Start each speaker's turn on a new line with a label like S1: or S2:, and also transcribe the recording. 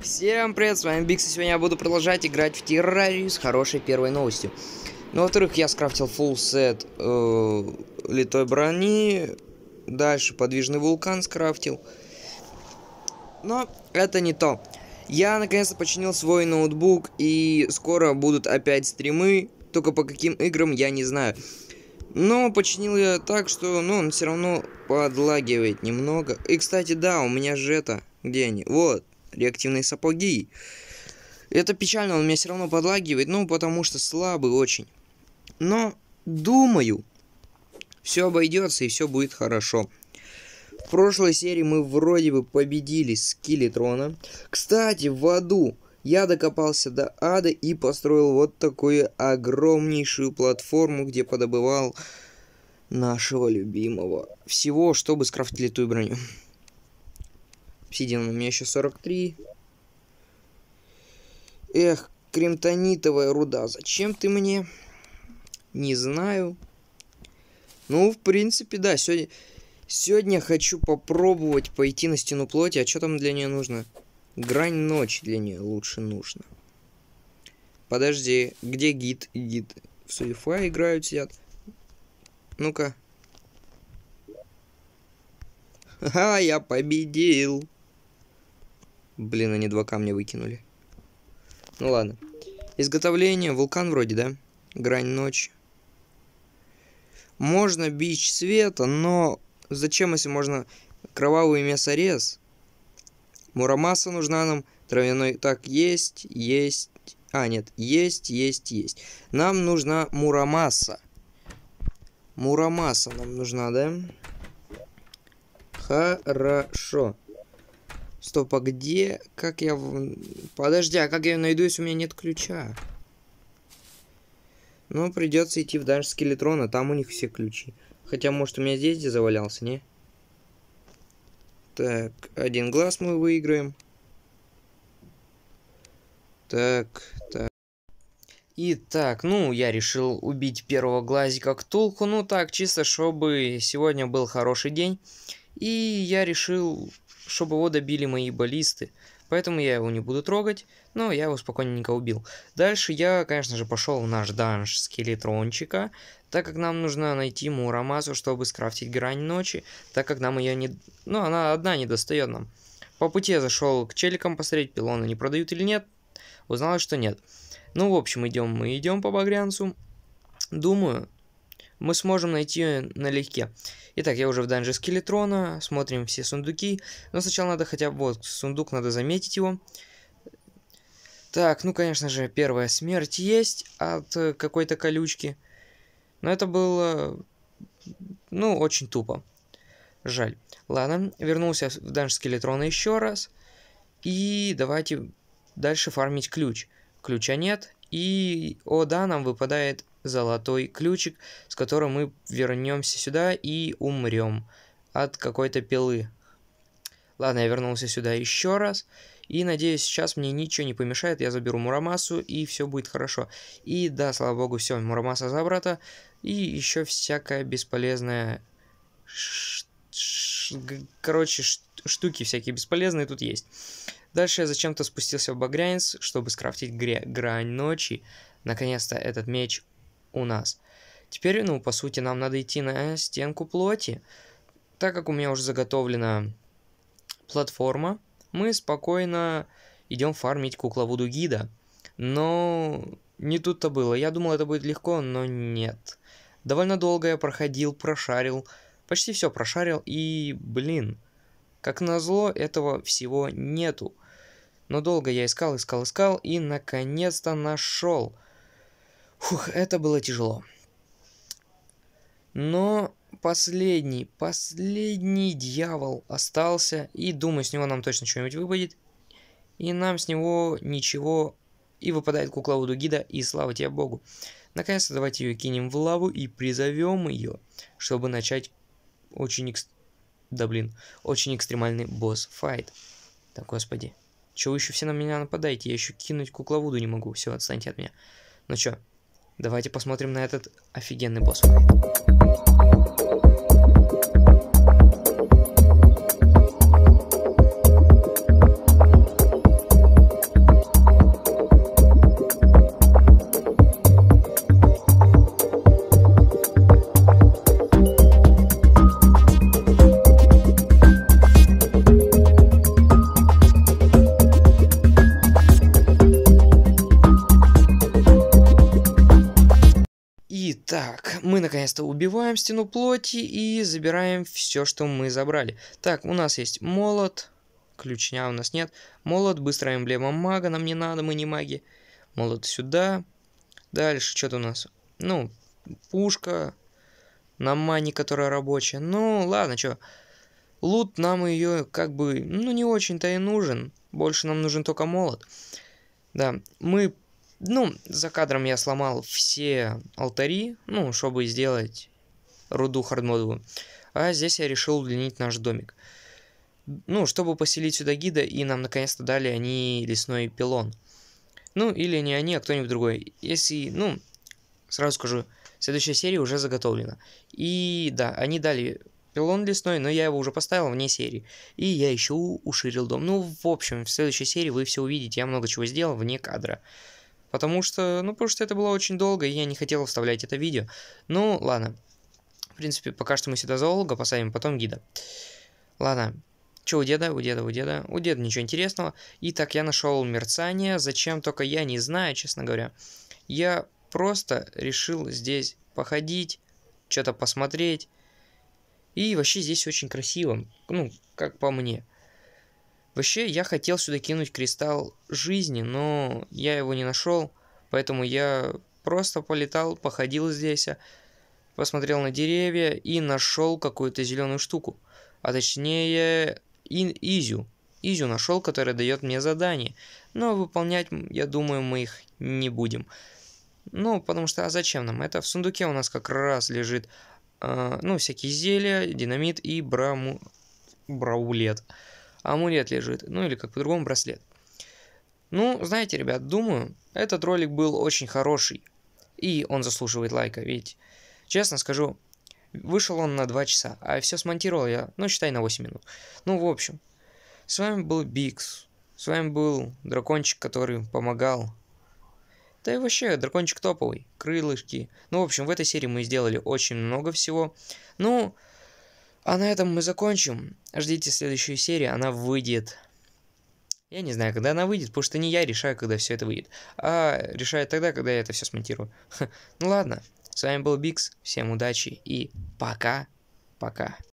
S1: Всем привет, с вами Бикс, и сегодня я буду продолжать играть в террарию с хорошей первой новостью. Ну, во-вторых, я скрафтил full сет э, литой брони, дальше подвижный вулкан скрафтил. Но это не то. Я наконец-то починил свой ноутбук, и скоро будут опять стримы, только по каким играм я не знаю. Но починил я так, что ну, он все равно подлагивает немного. И, кстати, да, у меня же это... Где они? Вот реактивные сапоги. Это печально, он меня все равно подлагивает, ну, потому что слабый очень. Но, думаю, все обойдется и все будет хорошо. В прошлой серии мы вроде бы победили скелетрона. Кстати, в аду я докопался до ада и построил вот такую огромнейшую платформу, где подобывал нашего любимого. Всего, чтобы скрафтить литую броню. Обсидиан у меня еще 43. Эх, кремтонитовая руда, зачем ты мне? Не знаю. Ну, в принципе, да, сегодня... Сегодня хочу попробовать пойти на стену плоти. А что там для нее нужно? Грань ночи для нее лучше нужно. Подожди, где гид? Гид в суефа играют, сидят. Ну-ка. Ха, я победил. Блин, они два камня выкинули. Ну ладно. Изготовление. Вулкан вроде, да? Грань ночи. Можно бич света, но зачем, если можно кровавый мясорез? Мурамаса нужна нам, травяной... Так, есть, есть... А, нет, есть, есть, есть. Нам нужна мурамаса. Мурамаса нам нужна, да? Хорошо. Стоп, а где... Как я... Подожди, а как я найду, если у меня нет ключа? Ну, придется идти в данж скелетрона, там у них все ключи. Хотя, может, у меня здесь где завалялся, не? Так, один глаз мы выиграем. Так, так. Итак, ну, я решил убить первого глазика Ктулку, ну так, чисто, чтобы сегодня был хороший день. И я решил чтобы его добили мои баллисты. Поэтому я его не буду трогать, но я его спокойненько убил. Дальше я, конечно же, пошел в наш данж скелетрончика, так как нам нужно найти Мурамазу, чтобы скрафтить грань ночи, так как нам ее не... Ну, она одна не достает нам. По пути я зашел к челикам посмотреть, пилоны не продают или нет. Узнал, что нет. Ну, в общем, идем мы идем по багрянцу. Думаю, мы сможем найти налегке. Итак, я уже в данже скелетрона, смотрим все сундуки. Но сначала надо хотя бы вот сундук, надо заметить его. Так, ну конечно же, первая смерть есть от э, какой-то колючки. Но это было, ну, очень тупо. Жаль. Ладно, вернулся в данж скелетрона еще раз. И давайте дальше фармить ключ. Ключа нет. И, о да, нам выпадает золотой ключик, с которым мы вернемся сюда и умрем от какой-то пилы. Ладно, я вернулся сюда еще раз. И надеюсь, сейчас мне ничего не помешает. Я заберу Мурамасу, и все будет хорошо. И да, слава богу, все, Мурамаса забрата. И еще всякая бесполезная... Ш... Ш... Короче, ш... штуки всякие бесполезные тут есть. Дальше я зачем-то спустился в Багрянец, чтобы скрафтить гре грань ночи. Наконец-то этот меч у нас. Теперь, ну, по сути, нам надо идти на стенку плоти. Так как у меня уже заготовлена платформа, мы спокойно идем фармить кукловуду гида. Но не тут-то было. Я думал, это будет легко, но нет. Довольно долго я проходил, прошарил, почти все прошарил, и, блин, как назло, этого всего нету. Но долго я искал, искал, искал, и наконец-то нашел. Фух, это было тяжело. Но последний, последний дьявол остался, и думаю, с него нам точно что-нибудь выпадет. И нам с него ничего... И выпадает кукла Вуду Гида, и слава тебе богу. Наконец-то давайте ее кинем в лаву и призовем ее, чтобы начать очень... Экс... Да блин, очень экстремальный босс-файт. Так, господи. Чего еще все на меня нападаете? Я еще кинуть кукловуду не могу. Все, отстаньте от меня. Ну чё, Давайте посмотрим на этот офигенный босс. Так, мы наконец-то убиваем стену плоти и забираем все, что мы забрали. Так, у нас есть молот. Ключня у нас нет. Молот, быстрая эмблема мага, нам не надо, мы не маги. Молот сюда. Дальше, что-то у нас... Ну, пушка на мане, которая рабочая. Ну, ладно, что. Лут нам ее как бы, ну, не очень-то и нужен. Больше нам нужен только молот. Да, мы ну, за кадром я сломал все алтари, ну, чтобы сделать руду хардмодовую. А здесь я решил удлинить наш домик. Ну, чтобы поселить сюда гида, и нам наконец-то дали они лесной пилон. Ну, или не они, а кто-нибудь другой. Если, ну, сразу скажу, следующая серия уже заготовлена. И да, они дали пилон лесной, но я его уже поставил вне серии. И я еще уширил дом. Ну, в общем, в следующей серии вы все увидите. Я много чего сделал вне кадра. Потому что, ну, потому что это было очень долго, и я не хотел вставлять это видео. Ну, ладно. В принципе, пока что мы сюда зоолога поставим, потом гида. Ладно. Че у деда, у деда, у деда? У деда ничего интересного. И так я нашел мерцание. Зачем только я не знаю, честно говоря. Я просто решил здесь походить, что-то посмотреть. И вообще здесь очень красиво. Ну, как по мне. Вообще, я хотел сюда кинуть кристалл жизни, но я его не нашел, поэтому я просто полетал, походил здесь, посмотрел на деревья и нашел какую-то зеленую штуку. А точнее, ин изю. Изю нашел, которая дает мне задание. Но выполнять, я думаю, мы их не будем. Ну, потому что, а зачем нам это? В сундуке у нас как раз лежит, э, ну, всякие зелья, динамит и браму... браулет. Браулет. А амулет лежит, ну или как по-другому браслет. Ну, знаете, ребят, думаю, этот ролик был очень хороший. И он заслуживает лайка, ведь, честно скажу, вышел он на 2 часа, а все смонтировал я, ну, считай, на 8 минут. Ну, в общем, с вами был Бикс, с вами был дракончик, который помогал. Да и вообще, дракончик топовый, крылышки. Ну, в общем, в этой серии мы сделали очень много всего. Ну, Но... А на этом мы закончим. Ждите следующую серию, она выйдет. Я не знаю, когда она выйдет, потому что не я решаю, когда все это выйдет, а решаю тогда, когда я это все смонтирую. Ха. Ну ладно, с вами был Бикс, всем удачи и пока-пока.